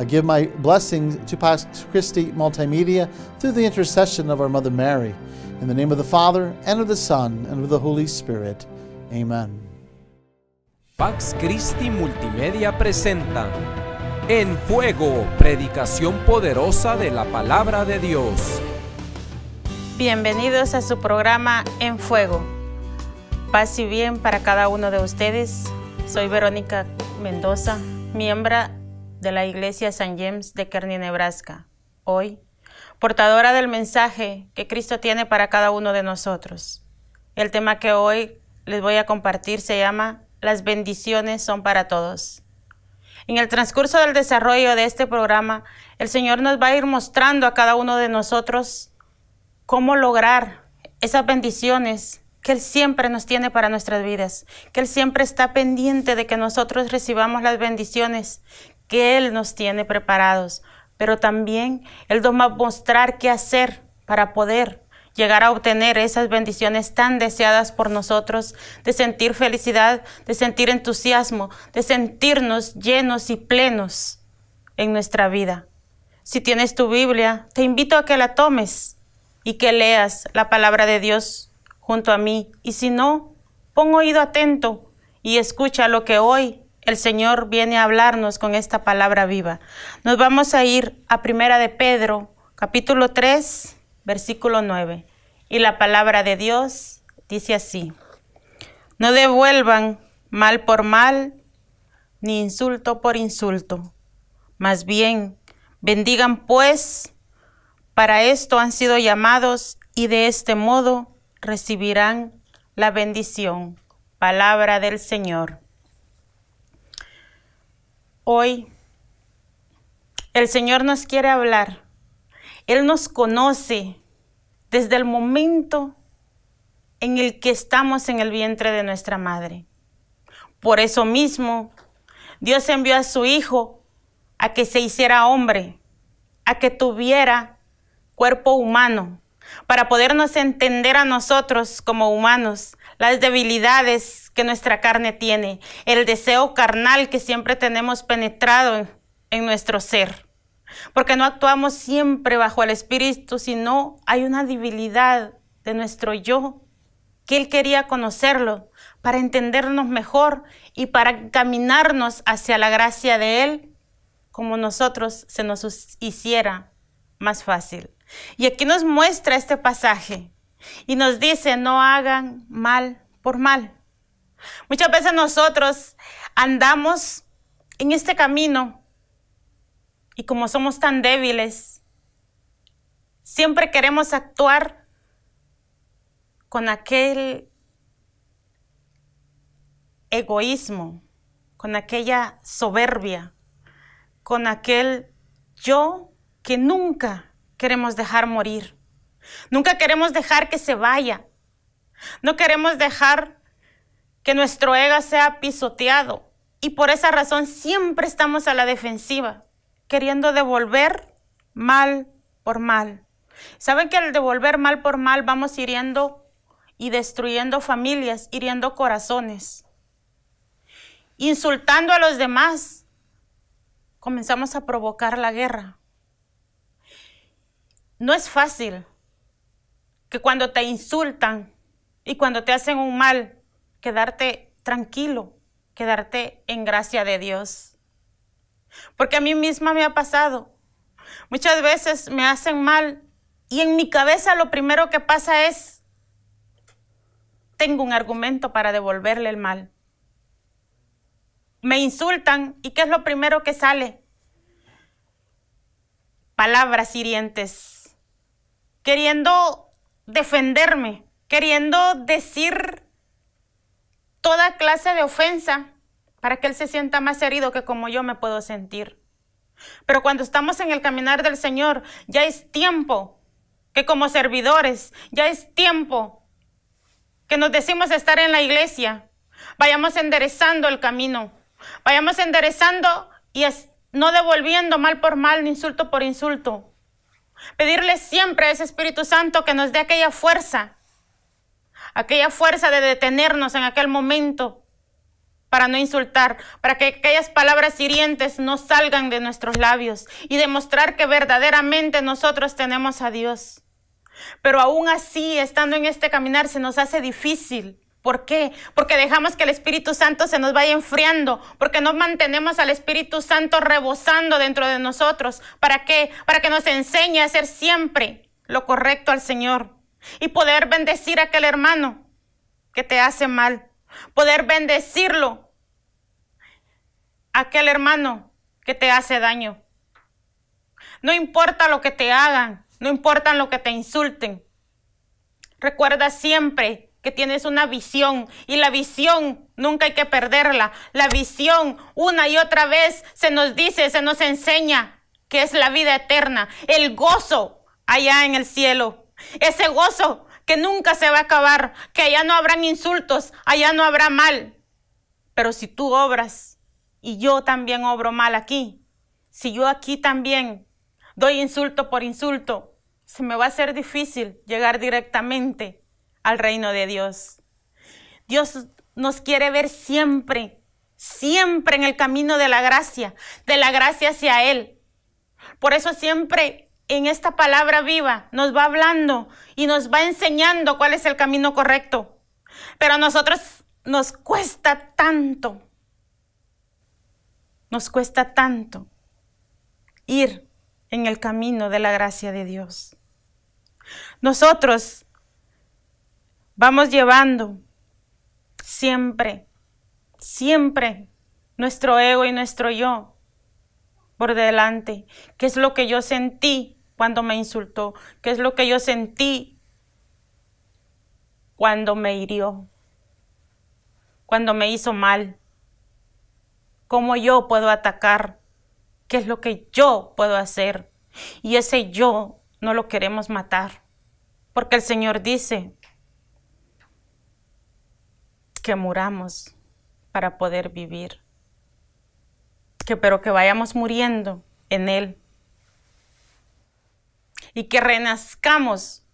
I give my blessings to Pax Christi Multimedia through the intercession of our Mother Mary. In the name of the Father, and of the Son, and of the Holy Spirit. Amen. Pax Christi Multimedia presenta En Fuego, predicación poderosa de la palabra de Dios. Bienvenidos a su programa En Fuego. Paz y bien para cada uno de ustedes. Soy Verónica Mendoza, miembro de la Iglesia San James de Kearney, Nebraska, hoy, portadora del mensaje que Cristo tiene para cada uno de nosotros. El tema que hoy les voy a compartir se llama Las bendiciones son para todos. En el transcurso del desarrollo de este programa, el Señor nos va a ir mostrando a cada uno de nosotros cómo lograr esas bendiciones que Él siempre nos tiene para nuestras vidas, que Él siempre está pendiente de que nosotros recibamos las bendiciones que Él nos tiene preparados, pero también Él nos va a mostrar qué hacer para poder llegar a obtener esas bendiciones tan deseadas por nosotros, de sentir felicidad, de sentir entusiasmo, de sentirnos llenos y plenos en nuestra vida. Si tienes tu Biblia, te invito a que la tomes y que leas la palabra de Dios junto a mí. Y si no, pon oído atento y escucha lo que hoy el Señor viene a hablarnos con esta palabra viva. Nos vamos a ir a Primera de Pedro, capítulo 3, versículo 9. Y la palabra de Dios dice así: No devuelvan mal por mal, ni insulto por insulto. Más bien, bendigan pues, para esto han sido llamados y de este modo recibirán la bendición. Palabra del Señor. Hoy el Señor nos quiere hablar. Él nos conoce desde el momento en el que estamos en el vientre de nuestra madre. Por eso mismo, Dios envió a su Hijo a que se hiciera hombre, a que tuviera cuerpo humano, para podernos entender a nosotros como humanos, las debilidades que nuestra carne tiene, el deseo carnal que siempre tenemos penetrado en nuestro ser. Porque no actuamos siempre bajo el Espíritu, sino hay una debilidad de nuestro yo, que Él quería conocerlo para entendernos mejor y para caminarnos hacia la gracia de Él, como nosotros se nos hiciera más fácil. Y aquí nos muestra este pasaje y nos dice, no hagan mal por mal. Muchas veces nosotros andamos en este camino y como somos tan débiles, siempre queremos actuar con aquel egoísmo, con aquella soberbia, con aquel yo que nunca queremos dejar morir. Nunca queremos dejar que se vaya. No queremos dejar que nuestro ego sea pisoteado. Y por esa razón siempre estamos a la defensiva, queriendo devolver mal por mal. Saben que al devolver mal por mal vamos hiriendo y destruyendo familias, hiriendo corazones, insultando a los demás. Comenzamos a provocar la guerra no es fácil que cuando te insultan y cuando te hacen un mal, quedarte tranquilo, quedarte en gracia de Dios. Porque a mí misma me ha pasado. Muchas veces me hacen mal y en mi cabeza lo primero que pasa es, tengo un argumento para devolverle el mal. Me insultan y ¿qué es lo primero que sale? Palabras hirientes queriendo defenderme, queriendo decir toda clase de ofensa para que Él se sienta más herido que como yo me puedo sentir. Pero cuando estamos en el caminar del Señor, ya es tiempo que como servidores, ya es tiempo que nos decimos estar en la iglesia, vayamos enderezando el camino, vayamos enderezando y no devolviendo mal por mal, insulto por insulto, Pedirle siempre a ese Espíritu Santo que nos dé aquella fuerza, aquella fuerza de detenernos en aquel momento para no insultar, para que aquellas palabras hirientes no salgan de nuestros labios y demostrar que verdaderamente nosotros tenemos a Dios. Pero aún así, estando en este caminar, se nos hace difícil ¿Por qué? Porque dejamos que el Espíritu Santo se nos vaya enfriando, porque no mantenemos al Espíritu Santo rebosando dentro de nosotros. ¿Para qué? Para que nos enseñe a hacer siempre lo correcto al Señor y poder bendecir a aquel hermano que te hace mal, poder bendecirlo, a aquel hermano que te hace daño. No importa lo que te hagan, no importa lo que te insulten. Recuerda siempre que tienes una visión y la visión nunca hay que perderla. La visión una y otra vez se nos dice, se nos enseña que es la vida eterna, el gozo allá en el cielo, ese gozo que nunca se va a acabar, que allá no habrán insultos, allá no habrá mal. Pero si tú obras y yo también obro mal aquí, si yo aquí también doy insulto por insulto, se me va a ser difícil llegar directamente al reino de Dios. Dios nos quiere ver siempre, siempre en el camino de la gracia, de la gracia hacia Él. Por eso siempre en esta palabra viva nos va hablando y nos va enseñando cuál es el camino correcto. Pero a nosotros nos cuesta tanto, nos cuesta tanto ir en el camino de la gracia de Dios. Nosotros vamos llevando siempre, siempre nuestro ego y nuestro yo por delante. ¿Qué es lo que yo sentí cuando me insultó? ¿Qué es lo que yo sentí cuando me hirió? Cuando me hizo mal. ¿Cómo yo puedo atacar? ¿Qué es lo que yo puedo hacer? Y ese yo no lo queremos matar. Porque el Señor dice, que muramos para poder vivir. Que pero que vayamos muriendo en Él. Y que renazcamos,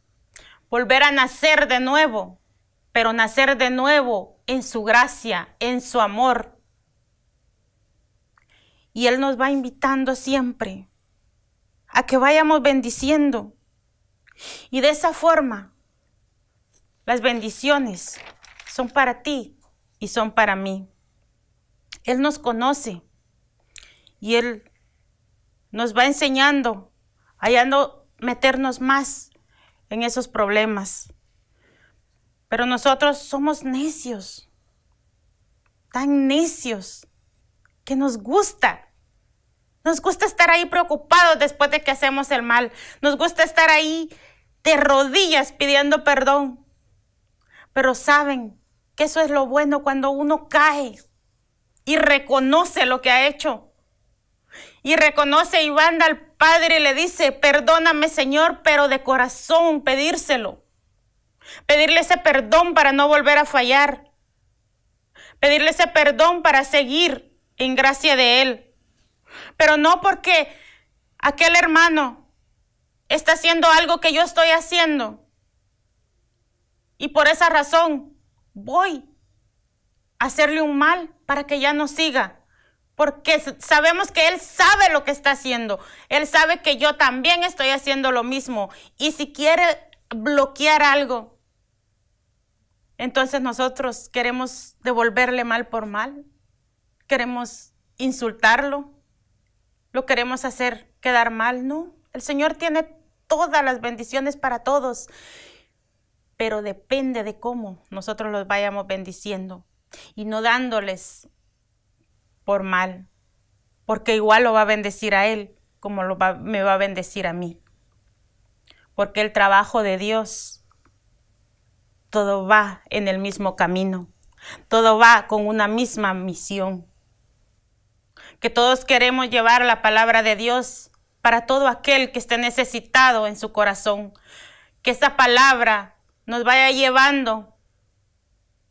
volver a nacer de nuevo, pero nacer de nuevo en su gracia, en su amor. Y Él nos va invitando siempre a que vayamos bendiciendo. Y de esa forma, las bendiciones son para ti y son para mí. Él nos conoce y Él nos va enseñando, hallando meternos más en esos problemas. Pero nosotros somos necios, tan necios, que nos gusta. Nos gusta estar ahí preocupados después de que hacemos el mal. Nos gusta estar ahí de rodillas pidiendo perdón. Pero saben, que eso es lo bueno cuando uno cae y reconoce lo que ha hecho. Y reconoce y banda al Padre y le dice, perdóname Señor, pero de corazón pedírselo. Pedirle ese perdón para no volver a fallar. Pedirle ese perdón para seguir en gracia de Él. Pero no porque aquel hermano está haciendo algo que yo estoy haciendo. Y por esa razón voy a hacerle un mal para que ya no siga. Porque sabemos que Él sabe lo que está haciendo. Él sabe que yo también estoy haciendo lo mismo. Y si quiere bloquear algo, entonces nosotros queremos devolverle mal por mal. Queremos insultarlo. Lo queremos hacer quedar mal. No, el Señor tiene todas las bendiciones para todos pero depende de cómo nosotros los vayamos bendiciendo y no dándoles por mal, porque igual lo va a bendecir a Él como lo me va a bendecir a mí. Porque el trabajo de Dios, todo va en el mismo camino, todo va con una misma misión. Que todos queremos llevar la palabra de Dios para todo aquel que esté necesitado en su corazón. Que esa palabra nos vaya llevando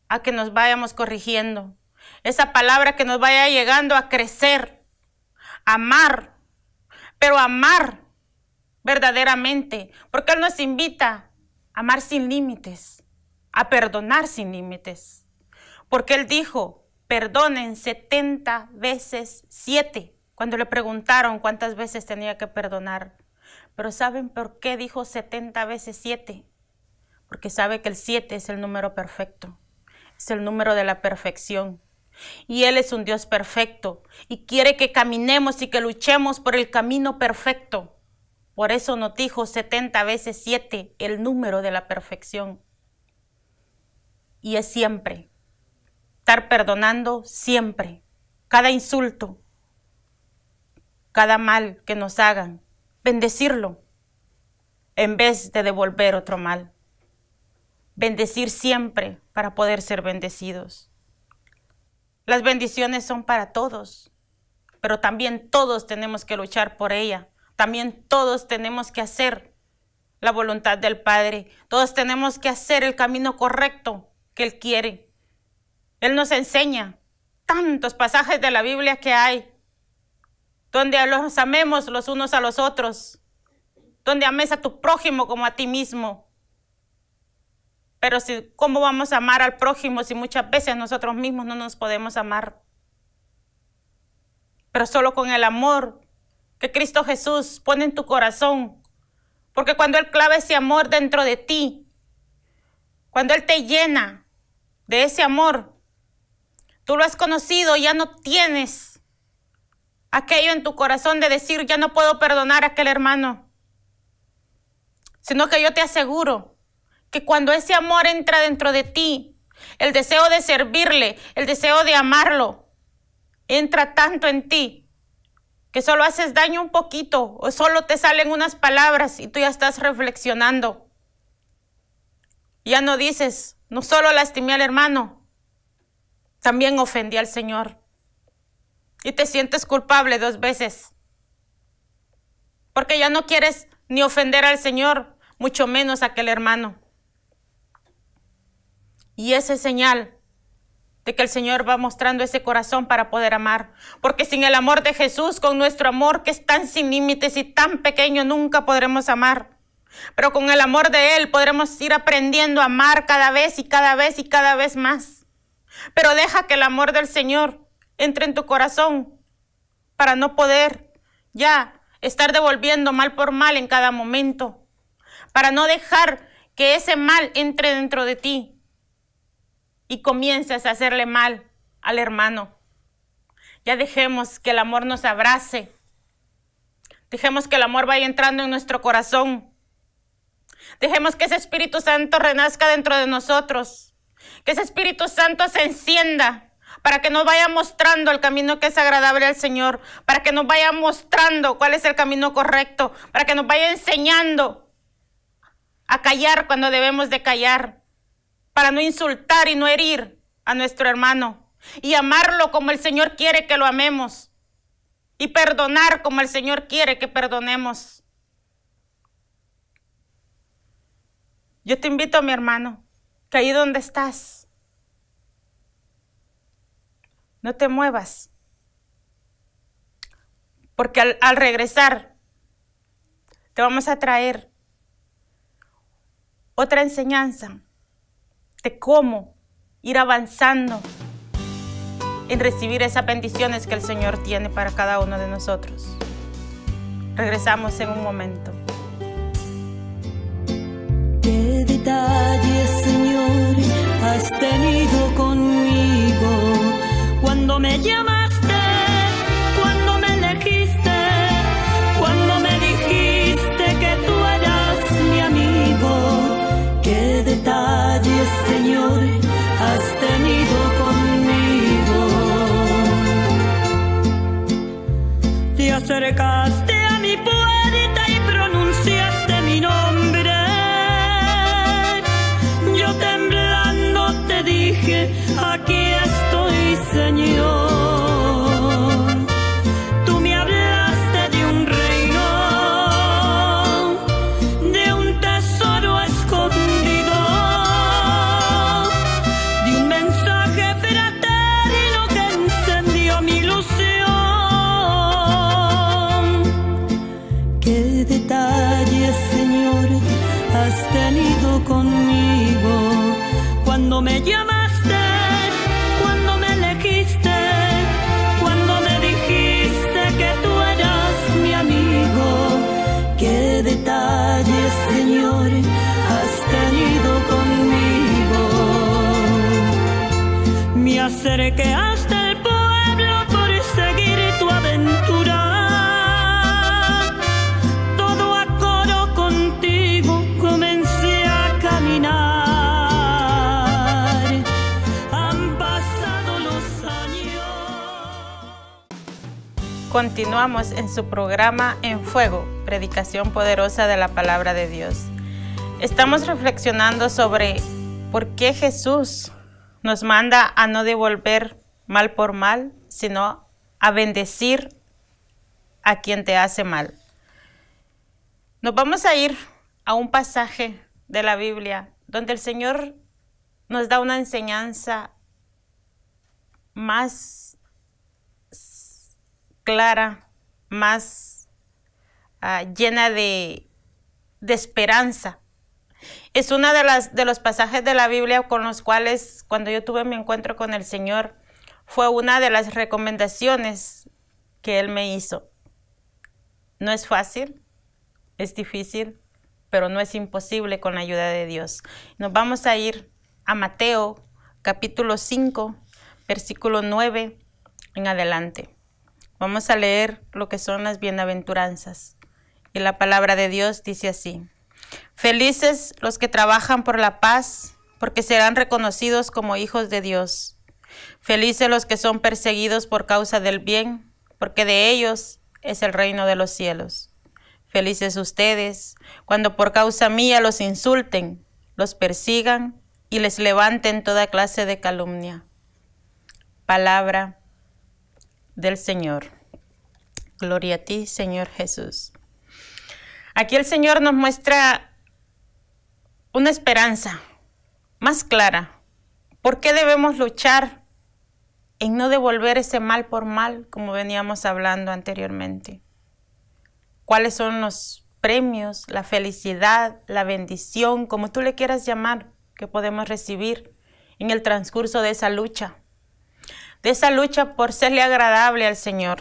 a que nos vayamos corrigiendo. Esa palabra que nos vaya llegando a crecer, amar, pero amar verdaderamente, porque Él nos invita a amar sin límites, a perdonar sin límites, porque Él dijo, perdonen 70 veces 7, cuando le preguntaron cuántas veces tenía que perdonar. Pero ¿saben por qué dijo 70 veces 7? porque sabe que el 7 es el número perfecto, es el número de la perfección. Y Él es un Dios perfecto y quiere que caminemos y que luchemos por el camino perfecto. Por eso nos dijo 70 veces siete, el número de la perfección. Y es siempre. Estar perdonando siempre. Cada insulto, cada mal que nos hagan, bendecirlo en vez de devolver otro mal bendecir siempre para poder ser bendecidos. Las bendiciones son para todos, pero también todos tenemos que luchar por ella. También todos tenemos que hacer la voluntad del Padre. Todos tenemos que hacer el camino correcto que Él quiere. Él nos enseña tantos pasajes de la Biblia que hay, donde los amemos los unos a los otros, donde ames a tu prójimo como a ti mismo pero si, ¿cómo vamos a amar al prójimo si muchas veces nosotros mismos no nos podemos amar? Pero solo con el amor que Cristo Jesús pone en tu corazón. Porque cuando Él clava ese amor dentro de ti, cuando Él te llena de ese amor, tú lo has conocido, ya no tienes aquello en tu corazón de decir, ya no puedo perdonar a aquel hermano. Sino que yo te aseguro que cuando ese amor entra dentro de ti, el deseo de servirle, el deseo de amarlo, entra tanto en ti que solo haces daño un poquito o solo te salen unas palabras y tú ya estás reflexionando. Ya no dices, no solo lastimé al hermano, también ofendí al Señor. Y te sientes culpable dos veces. Porque ya no quieres ni ofender al Señor, mucho menos a aquel hermano. Y esa señal de que el Señor va mostrando ese corazón para poder amar. Porque sin el amor de Jesús, con nuestro amor que es tan sin límites y tan pequeño, nunca podremos amar. Pero con el amor de Él podremos ir aprendiendo a amar cada vez y cada vez y cada vez más. Pero deja que el amor del Señor entre en tu corazón para no poder ya estar devolviendo mal por mal en cada momento. Para no dejar que ese mal entre dentro de ti y comienzas a hacerle mal al hermano. Ya dejemos que el amor nos abrace. Dejemos que el amor vaya entrando en nuestro corazón. Dejemos que ese Espíritu Santo renazca dentro de nosotros. Que ese Espíritu Santo se encienda para que nos vaya mostrando el camino que es agradable al Señor, para que nos vaya mostrando cuál es el camino correcto, para que nos vaya enseñando a callar cuando debemos de callar, para no insultar y no herir a nuestro hermano y amarlo como el Señor quiere que lo amemos y perdonar como el Señor quiere que perdonemos. Yo te invito, mi hermano, que ahí donde estás, no te muevas, porque al, al regresar te vamos a traer otra enseñanza este cómo ir avanzando en recibir esas bendiciones que el Señor tiene para cada uno de nosotros. Regresamos en un momento. ¿Qué detalles, Señor, has tenido conmigo cuando me llamas? सरकार Continuamos en su programa En Fuego, predicación poderosa de la palabra de Dios. Estamos reflexionando sobre por qué Jesús nos manda a no devolver mal por mal, sino a bendecir a quien te hace mal. Nos vamos a ir a un pasaje de la Biblia donde el Señor nos da una enseñanza más clara, más ah, llena de, esperanza. Es uno de, las, de los pasajes de la Biblia con los cuales cuando yo tuve mi encuentro con el Señor fue una de las recomendaciones que Él me hizo. No es fácil, es difícil, pero no es imposible con la ayuda de Dios. Nos vamos a ir a Mateo capítulo 5, versículo 9 en adelante. Vamos a leer lo que son las bienaventuranzas. Y la palabra de Dios dice así. Felices los que trabajan por la paz, porque serán reconocidos como hijos de Dios. Felices los que son perseguidos por causa del bien, porque de ellos es el reino de los cielos. Felices ustedes cuando por causa mía los insulten, los persigan y les levanten toda clase de calumnia. Palabra del Señor. Gloria a ti, Señor Jesús. Aquí el Señor nos muestra una esperanza más clara. ¿Por qué debemos luchar en no devolver ese mal por mal, como veníamos hablando anteriormente? ¿Cuáles son los premios, la felicidad, la bendición, como tú le quieras llamar, que podemos recibir en el transcurso de esa lucha? de esa lucha por serle agradable al Señor.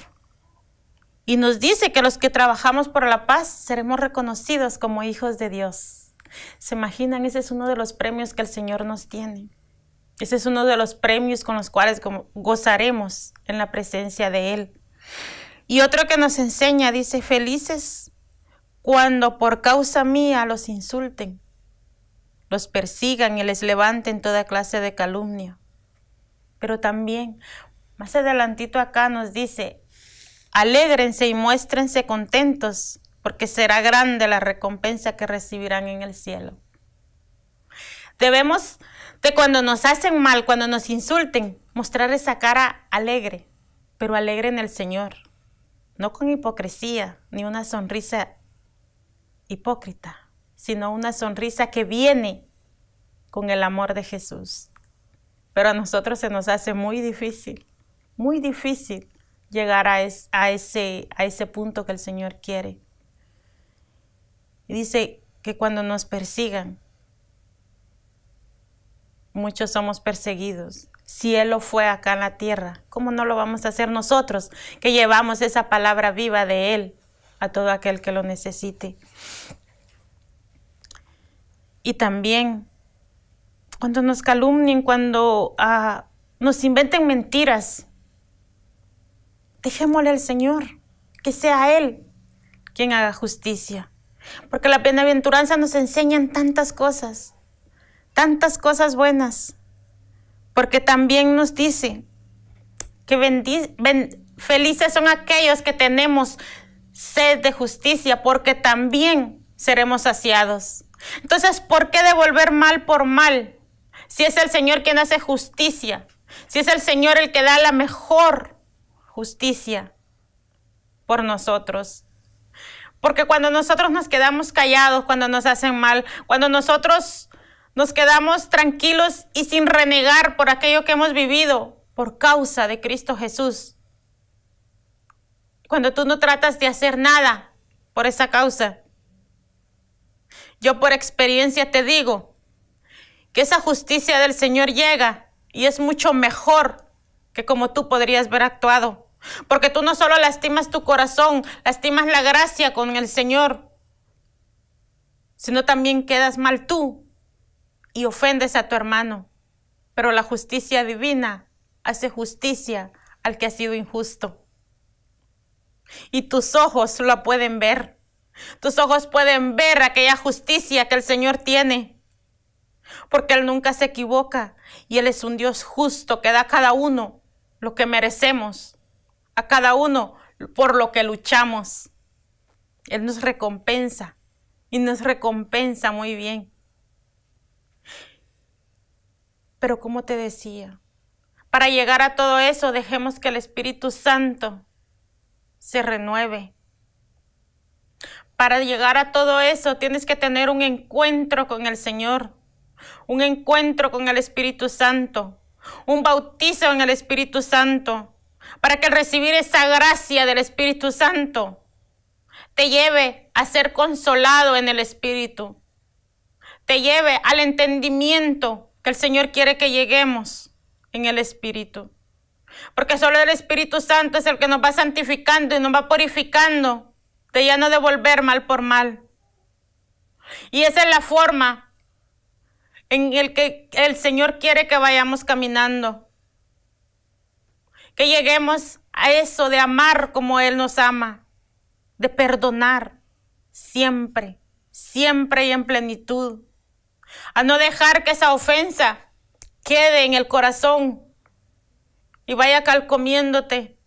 Y nos dice que los que trabajamos por la paz seremos reconocidos como hijos de Dios. ¿Se imaginan? Ese es uno de los premios que el Señor nos tiene. Ese es uno de los premios con los cuales gozaremos en la presencia de Él. Y otro que nos enseña, dice, felices cuando por causa mía los insulten, los persigan y les levanten toda clase de calumnia pero también más adelantito acá nos dice, alégrense y muéstrense contentos, porque será grande la recompensa que recibirán en el cielo. Debemos de cuando nos hacen mal, cuando nos insulten, mostrar esa cara alegre, pero alegre en el Señor, no con hipocresía ni una sonrisa hipócrita, sino una sonrisa que viene con el amor de Jesús pero a nosotros se nos hace muy difícil, muy difícil llegar a, a, ese, a ese punto que el Señor quiere. Y dice que cuando nos persigan, muchos somos perseguidos. Si Él lo fue acá en la tierra, ¿cómo no lo vamos a hacer nosotros que llevamos esa palabra viva de Él a todo aquel que lo necesite? Y también cuando nos calumnien, cuando ah, nos inventen mentiras, dejémosle al Señor, que sea Él quien haga justicia. Porque la bienaventuranza nos enseña tantas cosas, tantas cosas buenas. Porque también nos dice que felices son aquellos que tenemos sed de justicia, porque también seremos saciados. Entonces, ¿por qué devolver mal por mal? si es el Señor quien hace justicia, si es el Señor el que da la mejor justicia por nosotros. Porque cuando nosotros nos quedamos callados, cuando nos hacen mal, cuando nosotros nos quedamos tranquilos y sin renegar por aquello que hemos vivido por causa de Cristo Jesús, cuando tú no tratas de hacer nada por esa causa, yo por experiencia te digo, que esa justicia del Señor llega y es mucho mejor que como tú podrías haber actuado. Porque tú no solo lastimas tu corazón, lastimas la gracia con el Señor, sino también quedas mal tú y ofendes a tu hermano. Pero la justicia divina hace justicia al que ha sido injusto. Y tus ojos lo pueden ver. Tus ojos pueden ver aquella justicia que el Señor tiene porque Él nunca se equivoca y Él es un Dios justo que da a cada uno lo que merecemos, a cada uno por lo que luchamos. Él nos recompensa y nos recompensa muy bien. Pero como te decía, para llegar a todo eso dejemos que el Espíritu Santo se renueve. Para llegar a todo eso tienes que tener un encuentro con el Señor un encuentro con el Espíritu Santo, un bautizo en el Espíritu Santo, para que al recibir esa gracia del Espíritu Santo te lleve a ser consolado en el Espíritu, te lleve al entendimiento que el Señor quiere que lleguemos en el Espíritu. Porque solo el Espíritu Santo es el que nos va santificando y nos va purificando de ya no devolver mal por mal. Y esa es la forma en el que el Señor quiere que vayamos caminando. Que lleguemos a eso de amar como Él nos ama, de perdonar siempre, siempre y en plenitud. A no dejar que esa ofensa quede en el corazón y vaya calcomiéndote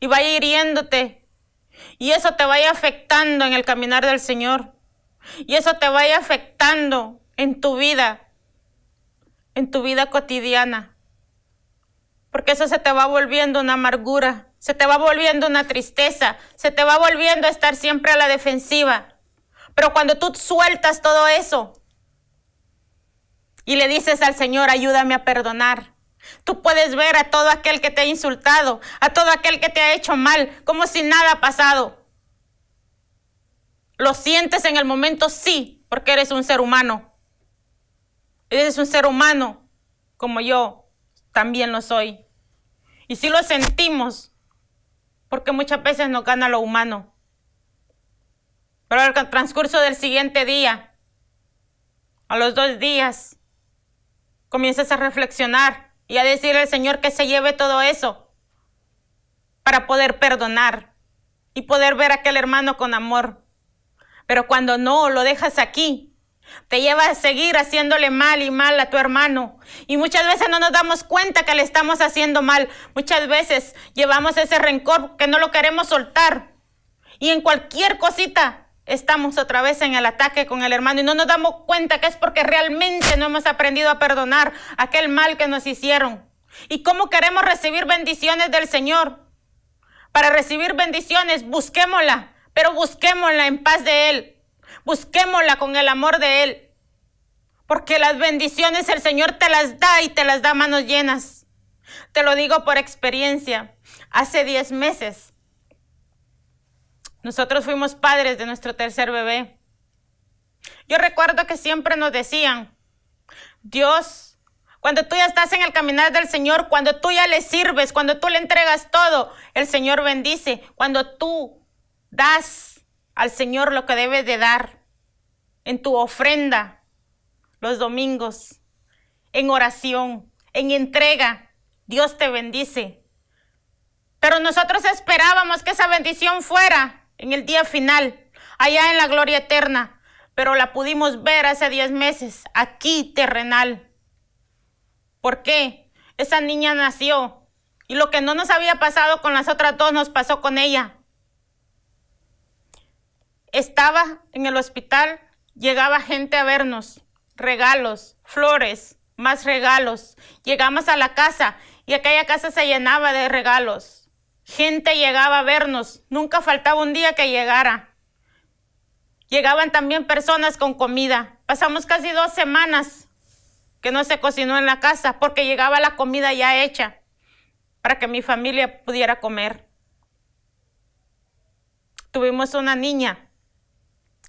y vaya hiriéndote y eso te vaya afectando en el caminar del Señor y eso te vaya afectando en tu vida en tu vida cotidiana. Porque eso se te va volviendo una amargura, se te va volviendo una tristeza, se te va volviendo a estar siempre a la defensiva. Pero cuando tú sueltas todo eso y le dices al Señor, ayúdame a perdonar, tú puedes ver a todo aquel que te ha insultado, a todo aquel que te ha hecho mal, como si nada ha pasado. ¿Lo sientes en el momento? Sí, porque eres un ser humano es un ser humano, como yo también lo soy. Y sí lo sentimos, porque muchas veces nos gana lo humano. Pero al transcurso del siguiente día, a los dos días, comienzas a reflexionar y a decirle al Señor que se lleve todo eso para poder perdonar y poder ver a aquel hermano con amor. Pero cuando no lo dejas aquí, te lleva a seguir haciéndole mal y mal a tu hermano. Y muchas veces no nos damos cuenta que le estamos haciendo mal. Muchas veces llevamos ese rencor que no lo queremos soltar. Y en cualquier cosita estamos otra vez en el ataque con el hermano y no nos damos cuenta que es porque realmente no hemos aprendido a perdonar aquel mal que nos hicieron. ¿Y cómo queremos recibir bendiciones del Señor? Para recibir bendiciones, busquémosla, pero busquémosla en paz de Él, busquémosla con el amor de Él. Porque las bendiciones el Señor te las da y te las da manos llenas. Te lo digo por experiencia. Hace 10 meses nosotros fuimos padres de nuestro tercer bebé. Yo recuerdo que siempre nos decían, Dios, cuando tú ya estás en el caminar del Señor, cuando tú ya le sirves, cuando tú le entregas todo, el Señor bendice. Cuando tú das al Señor lo que debes de dar en tu ofrenda los domingos, en oración, en entrega. Dios te bendice. Pero nosotros esperábamos que esa bendición fuera en el día final, allá en la gloria eterna, pero la pudimos ver hace 10 meses, aquí terrenal. ¿Por qué? Esa niña nació y lo que no nos había pasado con las otras dos nos pasó con ella. Estaba en el hospital, llegaba gente a vernos, regalos, flores, más regalos. Llegamos a la casa y aquella casa se llenaba de regalos. Gente llegaba a vernos, nunca faltaba un día que llegara. Llegaban también personas con comida. Pasamos casi dos semanas que no se cocinó en la casa porque llegaba la comida ya hecha para que mi familia pudiera comer. Tuvimos una niña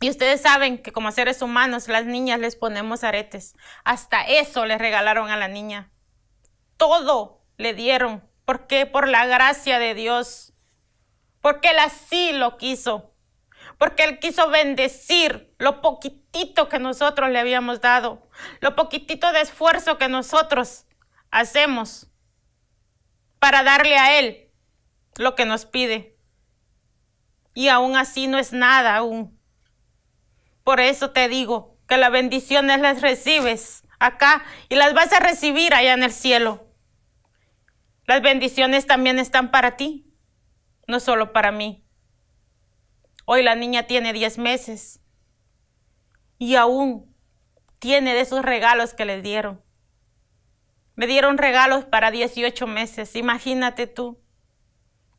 y ustedes saben que como seres humanos las niñas les ponemos aretes. Hasta eso le regalaron a la niña. Todo le dieron. ¿Por qué? Por la gracia de Dios. Porque Él así lo quiso. Porque Él quiso bendecir lo poquitito que nosotros le habíamos dado. Lo poquitito de esfuerzo que nosotros hacemos para darle a Él lo que nos pide. Y aún así no es nada aún por eso te digo que las bendiciones las recibes acá y las vas a recibir allá en el cielo. Las bendiciones también están para ti, no solo para mí. Hoy la niña tiene 10 meses y aún tiene de esos regalos que le dieron. Me dieron regalos para 18 meses, imagínate tú.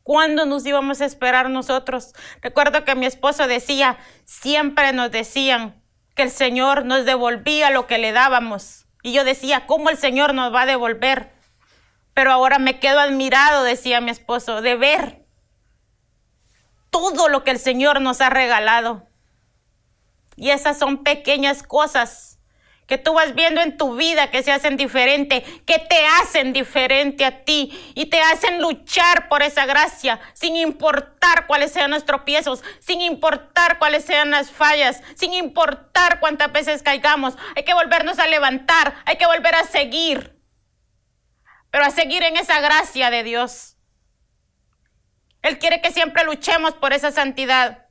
¿Cuándo nos íbamos a esperar nosotros? Recuerdo que mi esposo decía, siempre nos decían que el Señor nos devolvía lo que le dábamos. Y yo decía, ¿cómo el Señor nos va a devolver? Pero ahora me quedo admirado, decía mi esposo, de ver todo lo que el Señor nos ha regalado. Y esas son pequeñas cosas que tú vas viendo en tu vida que se hacen diferente, que te hacen diferente a ti y te hacen luchar por esa gracia, sin importar cuáles sean los tropiezos, sin importar cuáles sean las fallas, sin importar cuántas veces caigamos. Hay que volvernos a levantar, hay que volver a seguir, pero a seguir en esa gracia de Dios. Él quiere que siempre luchemos por esa santidad,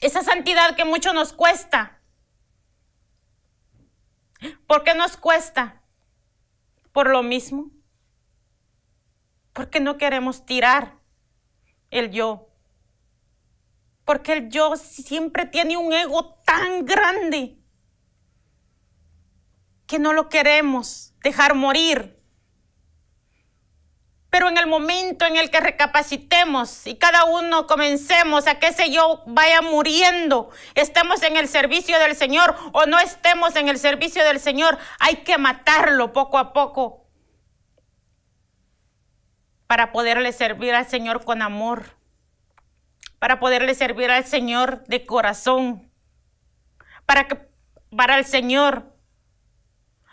esa santidad que mucho nos cuesta ¿Por qué nos cuesta? Por lo mismo. Porque no queremos tirar el yo. Porque el yo siempre tiene un ego tan grande que no lo queremos dejar morir. Pero en el momento en el que recapacitemos y cada uno comencemos a que ese yo vaya muriendo, estemos en el servicio del Señor o no estemos en el servicio del Señor, hay que matarlo poco a poco para poderle servir al Señor con amor, para poderle servir al Señor de corazón, para que para el Señor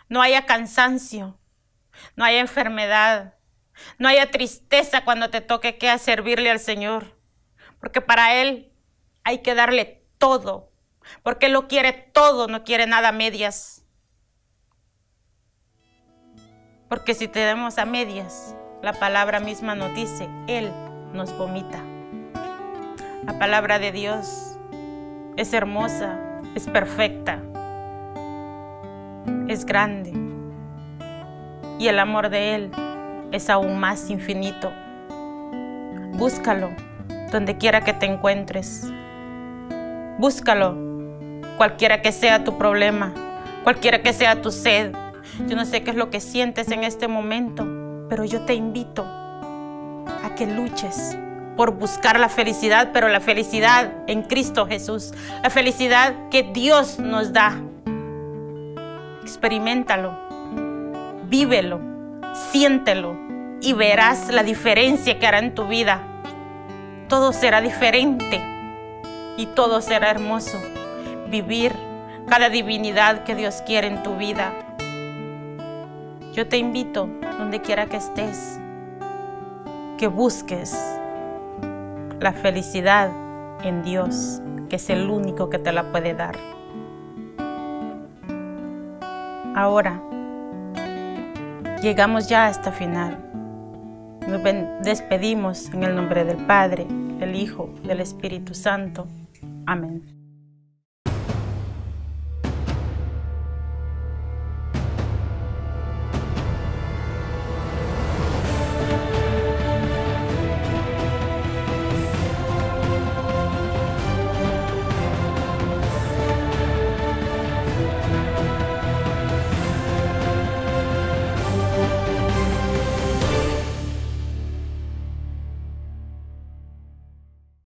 no haya cansancio, no haya enfermedad, no haya tristeza cuando te toque que a servirle al Señor, porque para Él hay que darle todo, porque Él lo quiere todo, no quiere nada a medias. Porque si te damos a medias, la palabra misma nos dice, Él nos vomita. La palabra de Dios es hermosa, es perfecta, es grande. Y el amor de Él es aún más infinito. Búscalo donde quiera que te encuentres. Búscalo, cualquiera que sea tu problema, cualquiera que sea tu sed. Yo no sé qué es lo que sientes en este momento, pero yo te invito a que luches por buscar la felicidad, pero la felicidad en Cristo Jesús, la felicidad que Dios nos da. Experimentalo, vívelo siéntelo y verás la diferencia que hará en tu vida. Todo será diferente y todo será hermoso. Vivir cada divinidad que Dios quiere en tu vida. Yo te invito, donde quiera que estés, que busques la felicidad en Dios, que es el único que te la puede dar. Ahora, Llegamos ya hasta final. Nos despedimos en el nombre del Padre, del Hijo, del Espíritu Santo. Amén.